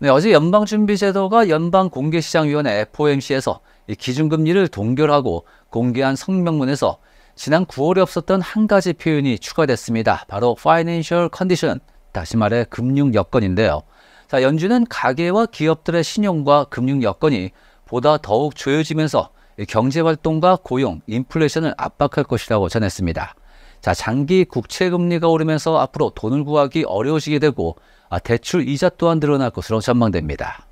네, 어제 연방준비제도가 연방공개시장위원회 FOMC에서 기준금리를 동결하고 공개한 성명문에서 지난 9월에 없었던 한 가지 표현이 추가됐습니다. 바로 Financial Condition, 다시 말해 금융 여건인데요. 자, 연준은 가계와 기업들의 신용과 금융 여건이 보다 더욱 조여지면서 경제활동과 고용, 인플레이션을 압박할 것이라고 전했습니다. 자, 장기 국채 금리가 오르면서 앞으로 돈을 구하기 어려워지게 되고 아, 대출 이자 또한 늘어날 것으로 전망됩니다.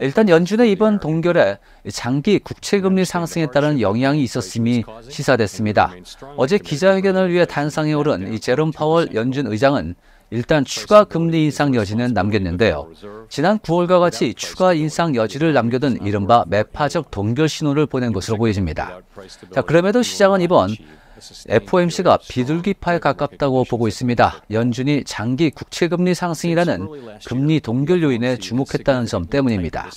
일단 연준의 이번 동결에 장기 국채금리 상승에 따른 영향이 있었음이 시사됐습니다. 어제 기자회견을 위해 단상에 오른 이 제롬 파월 연준 의장은 일단 추가 금리 인상 여지는 남겼는데요. 지난 9월과 같이 추가 인상 여지를 남겨둔 이른바 매파적 동결 신호를 보낸 것으로 보여집니다. 자, 그럼에도 시장은 이번 FOMC가 비둘기파에 가깝다고 보고 있습니다. 연준이 장기 국채금리 상승이라는 금리 동결 요인에 주목했다는 점 때문입니다.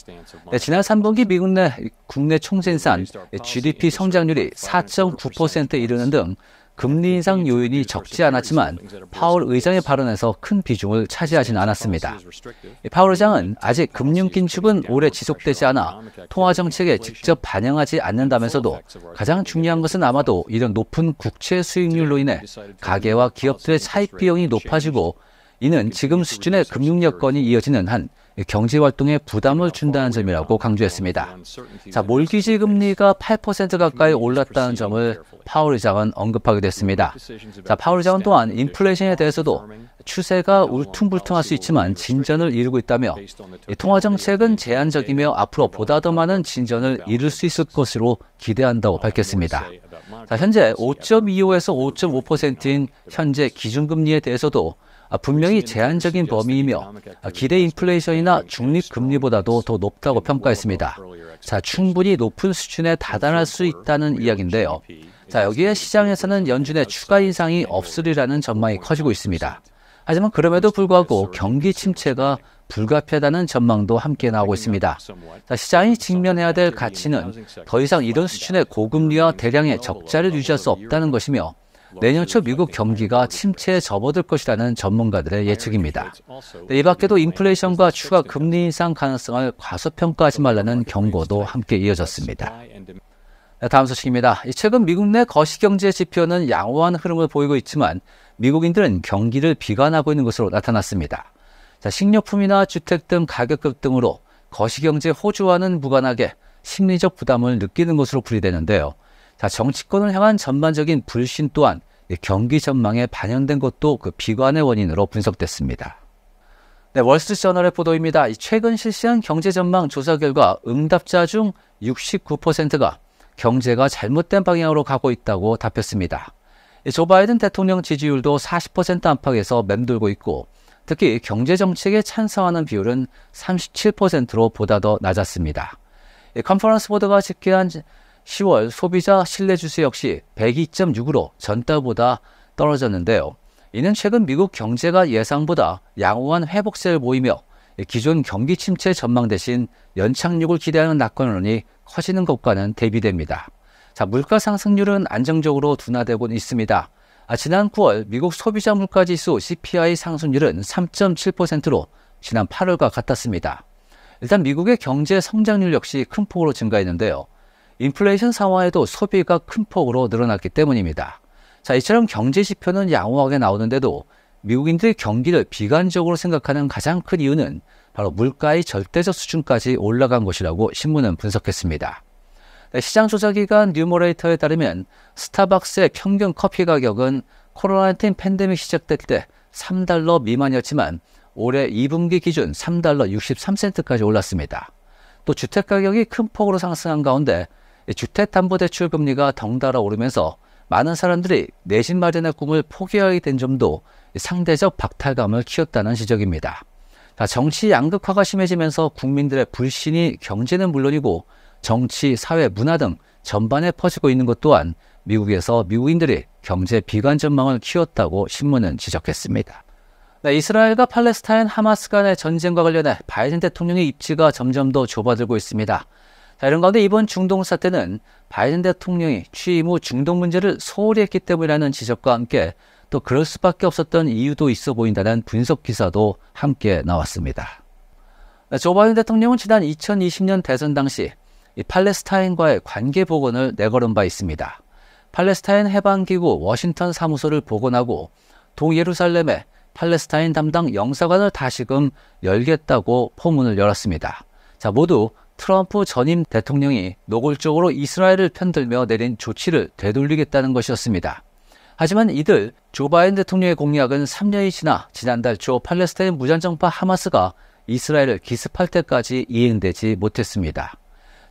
네, 지난 3분기 미국 내 국내 총생산 네, GDP 성장률이 4.9%에 이르는 등 금리 인상 요인이 적지 않았지만 파월 의장의 발언에서 큰 비중을 차지하진 않았습니다. 파월 의장은 아직 금융 긴축은 오래 지속되지 않아 통화 정책에 직접 반영하지 않는다면서도 가장 중요한 것은 아마도 이런 높은 국채 수익률로 인해 가계와 기업들의 차익 비용이 높아지고 이는 지금 수준의 금융 여건이 이어지는 한 경제 활동에 부담을 준다는 점이라고 강조했습니다. 자, 몰기지 금리가 8% 가까이 올랐다는 점을 파월 의장은 언급하게 됐습니다. 자, 파월 의장은 또한 인플레이션에 대해서도 추세가 울퉁불퉁할 수 있지만 진전을 이루고 있다며 통화 정책은 제한적이며 앞으로 보다 더 많은 진전을 이룰 수 있을 것으로 기대한다고 밝혔습니다. 자, 현재 5.25에서 5.5%인 현재 기준금리에 대해서도 아, 분명히 제한적인 범위이며 아, 기대 인플레이션이나 중립금리보다도 더 높다고 평가했습니다. 자, 충분히 높은 수준에 다다를 수 있다는 이야기인데요. 자, 여기에 시장에서는 연준의 추가 인상이 없으리라는 전망이 커지고 있습니다. 하지만 그럼에도 불구하고 경기 침체가 불가피하다는 전망도 함께 나오고 있습니다. 자, 시장이 직면해야 될 가치는 더 이상 이런 수준의 고금리와 대량의 적자를 유지할 수 없다는 것이며 내년 초 미국 경기가 침체에 접어들 것이라는 전문가들의 예측입니다. 네, 이 밖에도 인플레이션과 추가 금리 인상 가능성을 과소평가하지 말라는 경고도 함께 이어졌습니다. 네, 다음 소식입니다. 최근 미국 내 거시경제 지표는 양호한 흐름을 보이고 있지만 미국인들은 경기를 비관하고 있는 것으로 나타났습니다. 자, 식료품이나 주택 등 가격 급등으로 거시경제 호주와는 무관하게 심리적 부담을 느끼는 것으로 풀이되는데요. 자, 정치권을 향한 전반적인 불신 또한 경기 전망에 반영된 것도 그 비관의 원인으로 분석됐습니다. 네, 월스트리트저널의 보도입니다. 최근 실시한 경제 전망 조사 결과 응답자 중 69%가 경제가 잘못된 방향으로 가고 있다고 답했습니다. 조 바이든 대통령 지지율도 40% 안팎에서 맴돌고 있고 특히 경제 정책에 찬성하는 비율은 37%로 보다 더 낮았습니다. 컨퍼런스 보드가 집계한 10월 소비자 신뢰주세 역시 102.6으로 전달보다 떨어졌는데요. 이는 최근 미국 경제가 예상보다 양호한 회복세를 보이며 기존 경기 침체 전망 대신 연착륙을 기대하는 낙관론이 커지는 것과는 대비됩니다. 자, 물가 상승률은 안정적으로 둔화되고 있습니다. 아, 지난 9월 미국 소비자 물가지수 CPI 상승률은 3.7%로 지난 8월과 같았습니다. 일단 미국의 경제 성장률 역시 큰 폭으로 증가했는데요. 인플레이션 상황에도 소비가 큰 폭으로 늘어났기 때문입니다. 자, 이처럼 경제 지표는 양호하게 나오는데도 미국인들이 경기를 비관적으로 생각하는 가장 큰 이유는 바로 물가의 절대적 수준까지 올라간 것이라고 신문은 분석했습니다. 네, 시장 조사 기관 뉴모레이터에 따르면 스타벅스의 평균 커피 가격은 코로나19 팬데믹 시작될 때 3달러 미만이었지만 올해 2분기 기준 3달러 63센트까지 올랐습니다. 또 주택 가격이 큰 폭으로 상승한 가운데 주택담보대출 금리가 덩달아 오르면서 많은 사람들이 내집 마련의 꿈을 포기하게 된 점도 상대적 박탈감을 키웠다는 지적입니다. 정치 양극화가 심해지면서 국민들의 불신이 경제는 물론이고 정치, 사회, 문화 등 전반에 퍼지고 있는 것 또한 미국에서 미국인들이 경제 비관 전망을 키웠다고 신문은 지적했습니다. 네, 이스라엘과 팔레스타인 하마스 간의 전쟁과 관련해 바이든 대통령의 입지가 점점 더 좁아들고 있습니다. 자, 이런 가운데 이번 중동 사태는 바이든 대통령이 취임 후 중동 문제를 소홀히 했기 때문이라는 지적과 함께 또 그럴 수밖에 없었던 이유도 있어 보인다는 분석 기사도 함께 나왔습니다. 네, 조 바이든 대통령은 지난 2020년 대선 당시 팔레스타인과의 관계 복원을 내걸은 바 있습니다. 팔레스타인 해방기구 워싱턴 사무소를 복원하고 동예루살렘에 팔레스타인 담당 영사관을 다시금 열겠다고 포문을 열었습니다. 자, 모두 트럼프 전임 대통령이 노골적으로 이스라엘을 편들며 내린 조치를 되돌리겠다는 것이었습니다. 하지만 이들 조 바이든 대통령의 공약은 3년이 지나 지난달 초 팔레스타인 무장정파 하마스가 이스라엘을 기습할 때까지 이행되지 못했습니다.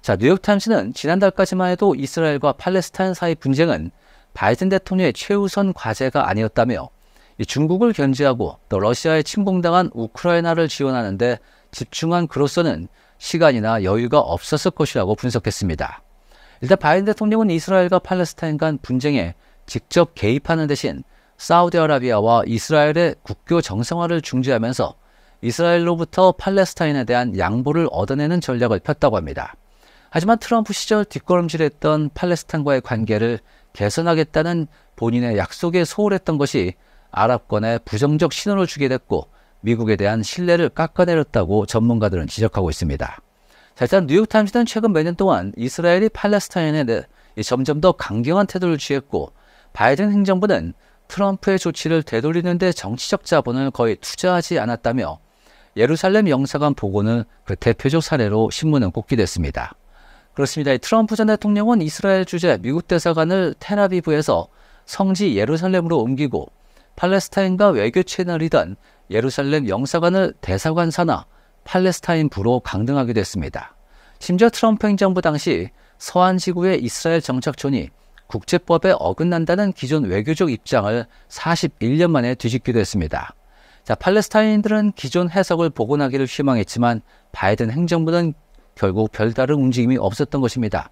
자, 뉴욕타임스는 지난달까지만 해도 이스라엘과 팔레스타인 사이 분쟁은 바이든 대통령의 최우선 과제가 아니었다며 중국을 견제하고 또 러시아에 침공당한 우크라이나를 지원하는데 집중한 그로서는 시간이나 여유가 없었을 것이라고 분석했습니다. 일단 바이든 대통령은 이스라엘과 팔레스타인 간 분쟁에 직접 개입하는 대신 사우디아라비아와 이스라엘의 국교 정상화를 중지하면서 이스라엘로부터 팔레스타인에 대한 양보를 얻어내는 전략을 폈다고 합니다. 하지만 트럼프 시절 뒷걸음질했던 팔레스타인과의 관계를 개선하겠다는 본인의 약속에 소홀했던 것이 아랍권에 부정적 신호를 주게 됐고 미국에 대한 신뢰를 깎아내렸다고 전문가들은 지적하고 있습니다. 자, 일단 뉴욕타임스는 최근 몇 년 동안 이스라엘이 팔레스타인에 대해 점점 더 강경한 태도를 취했고 바이든 행정부는 트럼프의 조치를 되돌리는데 정치적 자본을 거의 투자하지 않았다며 예루살렘 영사관 보고는 그 대표적 사례로 신문은 꼽기됐습니다. 그렇습니다. 트럼프 전 대통령은 이스라엘 주재 미국 대사관을 테라비브에서 성지 예루살렘으로 옮기고 팔레스타인과 외교 채널이던 예루살렘 영사관을 대사관 산하 팔레스타인 부로 강등하게 됐습니다. 심지어 트럼프 행정부 당시 서한 지구의 이스라엘 정착촌이 국제법에 어긋난다는 기존 외교적 입장을 41년 만에 뒤집기도 했습니다. 자, 팔레스타인들은 기존 해석을 복원하기를 희망했지만 바이든 행정부는 결국 별다른 움직임이 없었던 것입니다.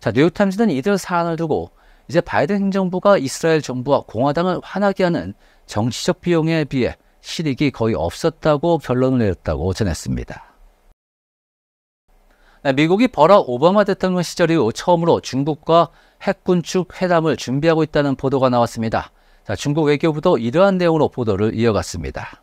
자, 뉴욕타임즈는 이들 사안을 두고 이제 바이든 행정부가 이스라엘 정부와 공화당을 화나게 하는 정치적 비용에 비해 실익이 거의 없었다고 결론을 내렸다고 전했습니다. 네, 미국이 버락 오바마 대통령 시절 이후 처음으로 중국과 핵군 축 회담을 준비하고 있다는 보도가 나왔습니다. 자, 중국 외교부도 이러한 내용으로 보도를 이어갔습니다.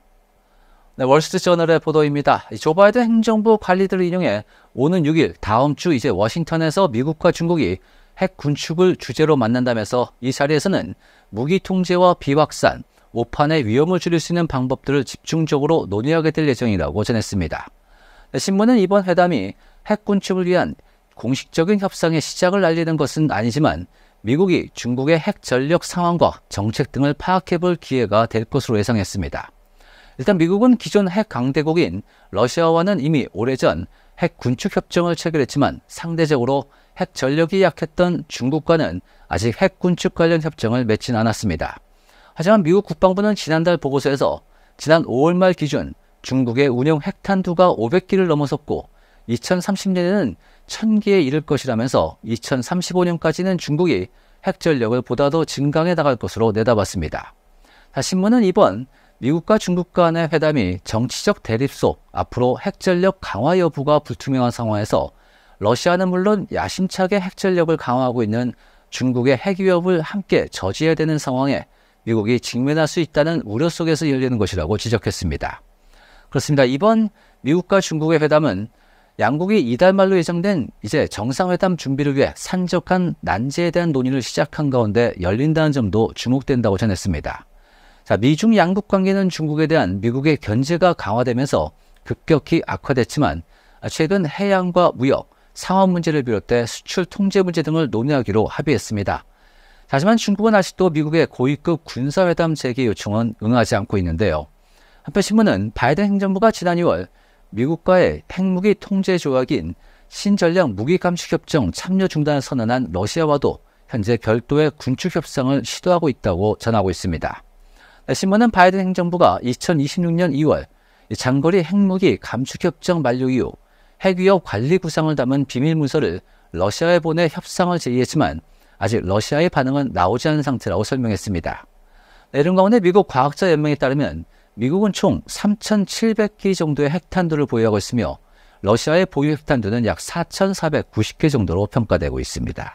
네, 월스트저널의 보도입니다. 조 바이든 행정부 관리들을 인용해 오는 6일 다음 주 이제 워싱턴에서 미국과 중국이 핵 군축을 주제로 만난다면서 이 자리에서는 무기 통제와 비확산, 오판에 위험을 줄일 수 있는 방법들을 집중적으로 논의하게 될 예정이라고 전했습니다. 네, 신문은 이번 회담이 핵 군축을 위한 공식적인 협상의 시작을 알리는 것은 아니지만 미국이 중국의 핵 전력 상황과 정책 등을 파악해 볼 기회가 될 것으로 예상했습니다. 일단 미국은 기존 핵 강대국인 러시아와는 이미 오래전 핵 군축 협정을 체결했지만 상대적으로 핵 전력이 약했던 중국과는 아직 핵 군축 관련 협정을 맺진 않았습니다. 하지만 미국 국방부는 지난달 보고서에서 지난 5월 말 기준 중국의 운용 핵탄두가 500기를 넘어섰고 2030년에는 1000기에 이를 것이라면서 2035년까지는 중국이 핵전력을 보다 더 증강해 나갈 것으로 내다봤습니다. 신문은 이번 미국과 중국 간의 회담이 정치적 대립 속 앞으로 핵전력 강화 여부가 불투명한 상황에서 러시아는 물론 야심차게 핵전력을 강화하고 있는 중국의 핵 위협을 함께 저지해야 되는 상황에 미국이 직면할 수 있다는 우려 속에서 열리는 것이라고 지적했습니다. 그렇습니다. 이번 미국과 중국의 회담은 양국이 이달 말로 예정된 이제 정상회담 준비를 위해 산적한 난제에 대한 논의를 시작한 가운데 열린다는 점도 주목된다고 전했습니다. 자, 미중 양국 관계는 중국에 대한 미국의 견제가 강화되면서 급격히 악화됐지만 최근 해양과 무역, 상업 문제를 비롯해 수출 통제 문제 등을 논의하기로 합의했습니다. 하지만 중국은 아직도 미국의 고위급 군사회담 재개 요청은 응하지 않고 있는데요. 한편 신문은 바이든 행정부가 지난 2월 미국과의 핵무기 통제 조약인 신전략 무기 감축 협정 참여 중단을 선언한 러시아와도 현재 별도의 군축 협상을 시도하고 있다고 전하고 있습니다. 네, 신문은 바이든 행정부가 2026년 2월 장거리 핵무기 감축 협정 만료 이후 핵위협 관리 구상을 담은 비밀 문서를 러시아에 보내 협상을 제의했지만 아직 러시아의 반응은 나오지 않은 상태라고 설명했습니다. 네른가운의 미국 과학자 연맹에 따르면 미국은 총 3,700기 정도의 핵탄두를 보유하고 있으며 러시아의 보유 핵탄두는 약 4,490개 정도로 평가되고 있습니다.